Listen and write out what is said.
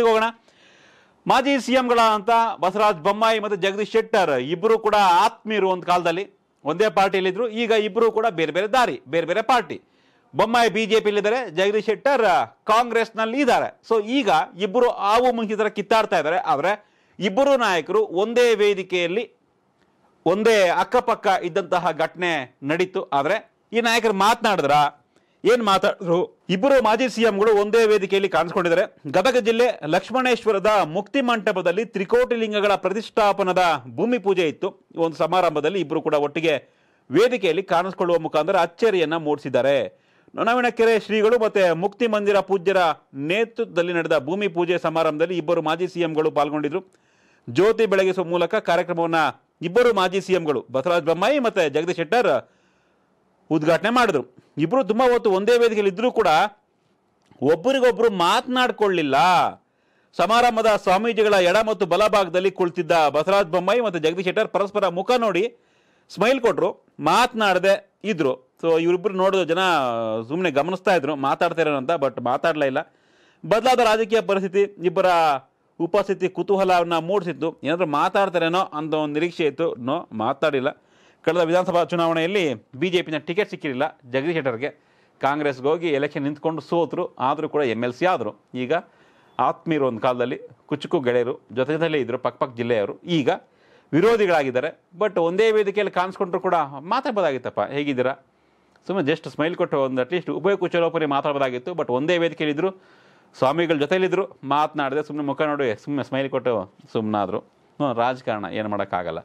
ಹೋಗೋಣ ಮಾಜಿ ಸಿಎಂಗಳಾದಂಥ ಬಸವರಾಜ್ ಬೊಮ್ಮಾಯಿ ಮತ್ತು ಜಗದೀಶ್ ಶೆಟ್ಟರ್ ಇಬ್ಬರು ಕೂಡ ಆತ್ಮೀಯರು ಒಂದು ಕಾಲದಲ್ಲಿ ಒಂದೇ ಪಾರ್ಟಿಯಲ್ಲಿದ್ದರು ಈಗ ಇಬ್ಬರು ಕೂಡ ಬೇರೆ ಬೇರೆ ದಾರಿ ಬೇರೆ ಬೇರೆ ಪಾರ್ಟಿ ಬೊಮ್ಮಾಯಿ ಬಿ ಜೆ ಪಿಲಿದ್ದಾರೆ ಜಗದೀಶ್ ಶೆಟ್ಟರ್ ಕಾಂಗ್ರೆಸ್ನಲ್ಲಿ ಇದ್ದಾರೆ ಸೊ ಈಗ ಇಬ್ಬರು ಆವು ಮುಂಚಿತರ ಕಿತ್ತಾಡ್ತಾ ಇದ್ದಾರೆ ಆದರೆ ಇಬ್ಬರು ನಾಯಕರು ಒಂದೇ ವೇದಿಕೆಯಲ್ಲಿ ಒಂದೇ ಅಕ್ಕಪಕ್ಕ ಇದ್ದಂತಹ ಘಟನೆ ನಡೀತು ಆದರೆ ಈ ನಾಯಕರು ಮಾತನಾಡಿದ್ರ ಏನು ಮಾತಾಡಿದ್ರು ಇಬ್ಬರು ಮಾಜಿ ಸಿಎಂಗಳು ಒಂದೇ ವೇದಿಕೆಯಲ್ಲಿ ಕಾಣಿಸಿಕೊಂಡಿದ್ದಾರೆ ಗದಗ ಜಿಲ್ಲೆ ಲಕ್ಷ್ಮಣೇಶ್ವರದ ಮುಕ್ತಿ ಮಂಟಪದಲ್ಲಿ ತ್ರಿಕೋಟಿ ಲಿಂಗಗಳ ಪ್ರತಿಷ್ಠಾಪನದ ಭೂಮಿ ಪೂಜೆ ಇತ್ತು ಒಂದು ಸಮಾರಂಭದಲ್ಲಿ ಇಬ್ಬರು ಕೂಡ ಒಟ್ಟಿಗೆ ವೇದಿಕೆಯಲ್ಲಿ ಕಾಣಿಸಿಕೊಳ್ಳುವ ಮುಖಾಂತರ ಅಚ್ಚರಿಯನ್ನು ಮೂಡಿಸಿದ್ದಾರೆ ನೊಣವಿನ ಕೆರೆ ಶ್ರೀಗಳು ಮತ್ತೆ ಮುಕ್ತಿ ಮಂದಿರ ಪೂಜ್ಯರ ನೇತೃತ್ವದಲ್ಲಿ ನಡೆದ ಭೂಮಿ ಪೂಜೆ ಸಮಾರಂಭದಲ್ಲಿ ಇಬ್ಬರು ಮಾಜಿ ಸಿಎಂಗಳು ಪಾಲ್ಗೊಂಡಿದ್ರು ಜ್ಯೋತಿ ಬೆಳಗಿಸುವ ಮೂಲಕ ಕಾರ್ಯಕ್ರಮವನ್ನು ಇಬ್ಬರು ಮಾಜಿ ಸಿಎಂಗಳು ಬಸವರಾಜ ಬೊಮ್ಮಾಯಿ ಮತ್ತೆ ಜಗದೀಶ್ ಶೆಟ್ಟರ್ ಉದ್ಘಾಟನೆ ಮಾಡಿದ್ರು ಇಬ್ಬರು ತುಂಬ ಹೊತ್ತು ಒಂದೇ ವೇದಿಕೆಯಲ್ಲಿ ಇದ್ದರೂ ಕೂಡ ಒಬ್ಬರಿಗೊಬ್ಬರು ಮಾತನಾಡ್ಕೊಳ್ಳಿಲ್ಲ ಸಮಾರಂಭದ ಸ್ವಾಮೀಜಿಗಳ ಎಡ ಮತ್ತು ಬಲಭಾಗದಲ್ಲಿ ಕುಳಿತಿದ್ದ ಬಸವರಾಜ ಬೊಮ್ಮಾಯಿ ಮತ್ತು ಜಗದೀಶ್ ಶೆಟ್ಟರ್ ಪರಸ್ಪರ ಮುಖ ನೋಡಿ ಸ್ಮೈಲ್ ಕೊಟ್ಟರು ಮಾತನಾಡದೆ ಇದ್ದರು ಸೊ ಇವರಿಬ್ಬರು ನೋಡಿದ ಜನ ಸುಮ್ಮನೆ ಗಮನಿಸ್ತಾ ಇದ್ರು ಮಾತಾಡ್ತಾ ಅಂತ ಬಟ್ ಮಾತಾಡಲೇ ಇಲ್ಲ ಬದಲಾದ ರಾಜಕೀಯ ಪರಿಸ್ಥಿತಿ ಇಬ್ಬರ ಉಪಸ್ಥಿತಿ ಕುತೂಹಲವನ್ನು ಮೂಡಿಸಿತ್ತು ಏನಾದರೂ ಮಾತಾಡ್ತಾರೇನೋ ಅಂತ ಒಂದು ನಿರೀಕ್ಷೆ ಇತ್ತು ನೋ ಮಾತಾಡಿಲ್ಲ ಕಳೆದ ವಿಧಾನಸಭಾ ಚುನಾವಣೆಯಲ್ಲಿ ಬಿ ಜೆ ಪಿನ ಟಿಕೆಟ್ ಸಿಕ್ಕಿರಲಿಲ್ಲ ಜಗದೀಶ್ ಶೆಟ್ಟರ್ಗೆ ಕಾಂಗ್ರೆಸ್ಗೆ ಹೋಗಿ ಎಲೆಕ್ಷನ್ ನಿಂತ್ಕೊಂಡು ಸೋತರು ಆದರೂ ಕೂಡ ಎಮ್ ಎಲ್ ಸಿ ಆದರು ಈಗ ಆತ್ಮೀಯರು ಒಂದು ಕಾಲದಲ್ಲಿ ಕುಚುಕು ಗೆಳೆಯರು ಜೊತೆ ಇದ್ರು ಇದ್ದರು ಪಕ್ಕ ಜಿಲ್ಲೆಯವರು ಈಗ ವಿರೋಧಿಗಳಾಗಿದ್ದಾರೆ ಬಟ್ ಒಂದೇ ವೇದಿಕೆಯಲ್ಲಿ ಕಾಣಿಸ್ಕೊಂಡ್ರು ಕೂಡ ಮಾತಾಡ್ಬೋದಾಗಿತ್ತಪ್ಪ ಹೇಗಿದ್ದೀರಾ ಸುಮ್ಮನೆ ಜಸ್ಟ್ ಸ್ಮೈಲ್ ಕೊಟ್ಟು ಒಂದು ಅಟ್ಲೀಸ್ಟ್ ಉಭಯ ಕುಚಲೋಪರಿ ಮಾತಾಡ್ಬೋದಾಗಿತ್ತು ಬಟ್ ಒಂದೇ ವೇದಿಕೆಯಲ್ಲಿದ್ದರು ಸ್ವಾಮಿಗಳ ಜೊತೆಯಲ್ಲಿದ್ದರು ಮಾತನಾಡಿದೆ ಸುಮ್ಮನೆ ಮುಖ ನೋಡಿ ಸುಮ್ಮನೆ ಸ್ಮೈಲ್ ಕೊಟ್ಟು ಸುಮ್ಮನಾದರು ರಾಜಕಾರಣ ಏನು ಮಾಡೋಕ್ಕಾಗಲ್ಲ